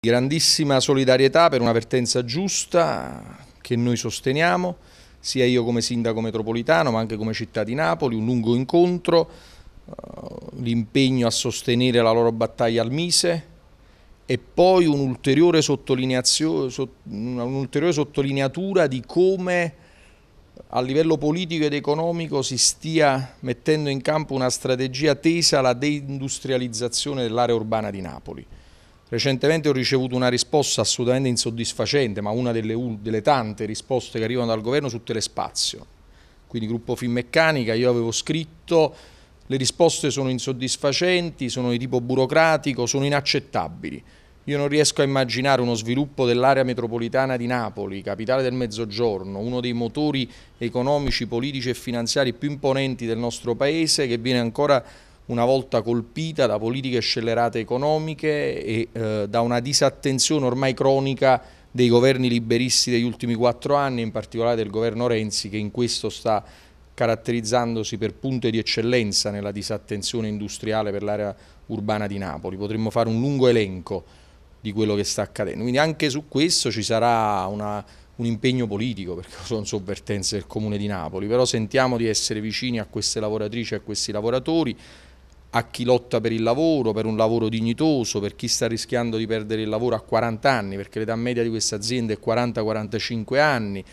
Grandissima solidarietà per una vertenza giusta che noi sosteniamo, sia io come sindaco metropolitano ma anche come città di Napoli, un lungo incontro, eh, l'impegno a sostenere la loro battaglia al Mise, e poi un'ulteriore un sottolineatura di come a livello politico ed economico si stia mettendo in campo una strategia tesa alla deindustrializzazione dell'area urbana di Napoli. Recentemente ho ricevuto una risposta assolutamente insoddisfacente, ma una delle, delle tante risposte che arrivano dal governo su Telespazio. Quindi gruppo Finmeccanica, io avevo scritto, le risposte sono insoddisfacenti, sono di tipo burocratico, sono inaccettabili. Io non riesco a immaginare uno sviluppo dell'area metropolitana di Napoli, capitale del Mezzogiorno, uno dei motori economici, politici e finanziari più imponenti del nostro Paese, che viene ancora una volta colpita da politiche scellerate economiche e eh, da una disattenzione ormai cronica dei governi liberisti degli ultimi quattro anni, in particolare del governo Renzi, che in questo sta caratterizzandosi per punte di eccellenza nella disattenzione industriale per l'area urbana di Napoli. Potremmo fare un lungo elenco di quello che sta accadendo. Quindi anche su questo ci sarà una, un impegno politico, perché sono sovvertenze del Comune di Napoli, però sentiamo di essere vicini a queste lavoratrici e a questi lavoratori, a chi lotta per il lavoro, per un lavoro dignitoso, per chi sta rischiando di perdere il lavoro a 40 anni, perché l'età media di queste aziende è 40-45 anni,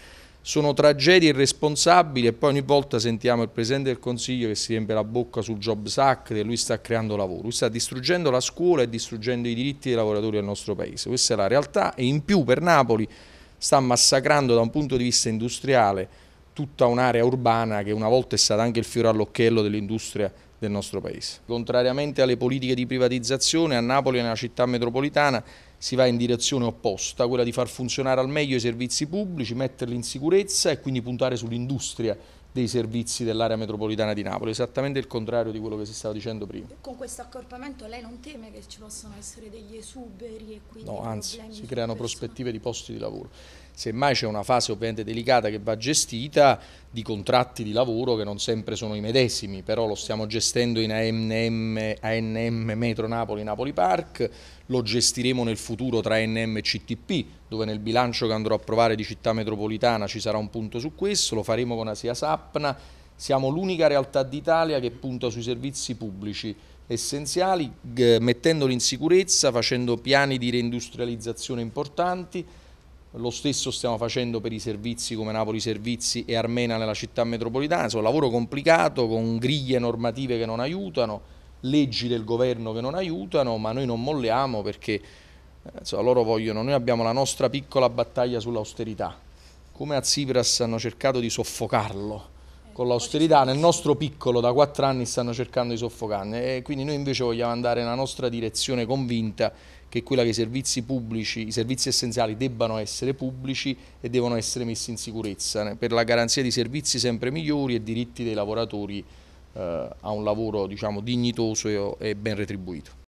sono tragedie irresponsabili e poi ogni volta sentiamo il Presidente del Consiglio che si riempie la bocca sul job sack che lui sta creando lavoro, lui sta distruggendo la scuola e distruggendo i diritti dei lavoratori del nostro Paese, questa è la realtà e in più per Napoli sta massacrando da un punto di vista industriale tutta un'area urbana che una volta è stata anche il fiore all'occhiello dell'industria del nostro Paese. Contrariamente alle politiche di privatizzazione, a Napoli è una città metropolitana si va in direzione opposta, quella di far funzionare al meglio i servizi pubblici, metterli in sicurezza e quindi puntare sull'industria dei servizi dell'area metropolitana di Napoli, esattamente il contrario di quello che si stava dicendo prima. Con questo accorpamento lei non teme che ci possano essere degli esuberi e quindi... No, anzi, si creano prospettive di posti di lavoro. Semmai c'è una fase ovviamente delicata che va gestita di contratti di lavoro che non sempre sono i medesimi, però lo stiamo gestendo in ANM, ANM Metro Napoli, Napoli Park, lo gestiremo nel futuro tra ANM e CTP, dove nel bilancio che andrò a provare di città metropolitana ci sarà un punto su questo, lo faremo con Asia SAP, Sapna, siamo l'unica realtà d'Italia che punta sui servizi pubblici essenziali, mettendoli in sicurezza, facendo piani di reindustrializzazione importanti, lo stesso stiamo facendo per i servizi come Napoli Servizi e Armena nella città metropolitana, è un lavoro complicato con griglie normative che non aiutano, leggi del governo che non aiutano, ma noi non molliamo perché eh, insomma, loro vogliono, noi abbiamo la nostra piccola battaglia sull'austerità, come a Tsipras hanno cercato di soffocarlo con l'austerità nel nostro piccolo da quattro anni stanno cercando di soffocarne e quindi noi invece vogliamo andare nella nostra direzione convinta che è quella che i servizi pubblici, i servizi essenziali debbano essere pubblici e devono essere messi in sicurezza per la garanzia di servizi sempre migliori e diritti dei lavoratori eh, a un lavoro diciamo, dignitoso e ben retribuito.